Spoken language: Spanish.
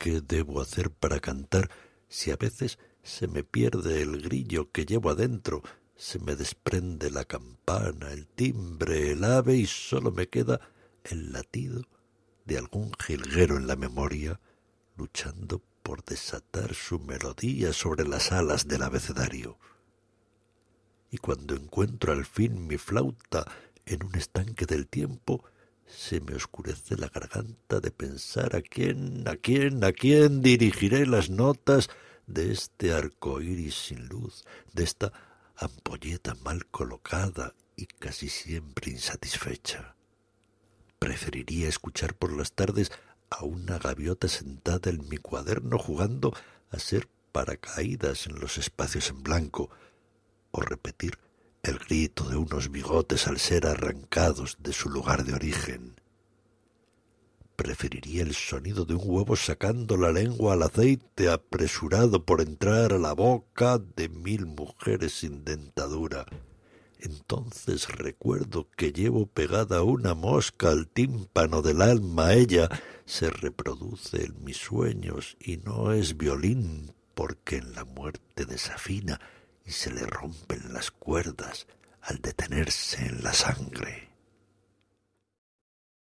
qué debo hacer para cantar si a veces se me pierde el grillo que llevo adentro, se me desprende la campana, el timbre, el ave y solo me queda el latido de algún jilguero en la memoria, luchando por desatar su melodía sobre las alas del abecedario. Y cuando encuentro al fin mi flauta en un estanque del tiempo, se me oscurece la garganta de pensar a quién, a quién, a quién dirigiré las notas de este arco iris sin luz, de esta ampolleta mal colocada y casi siempre insatisfecha. Preferiría escuchar por las tardes a una gaviota sentada en mi cuaderno jugando a ser paracaídas en los espacios en blanco, o repetir el grito de unos bigotes al ser arrancados de su lugar de origen. Preferiría el sonido de un huevo sacando la lengua al aceite apresurado por entrar a la boca de mil mujeres sin dentadura. Entonces recuerdo que llevo pegada una mosca al tímpano del alma. Ella se reproduce en mis sueños y no es violín porque en la muerte desafina y se le rompen las cuerdas al detenerse en la sangre.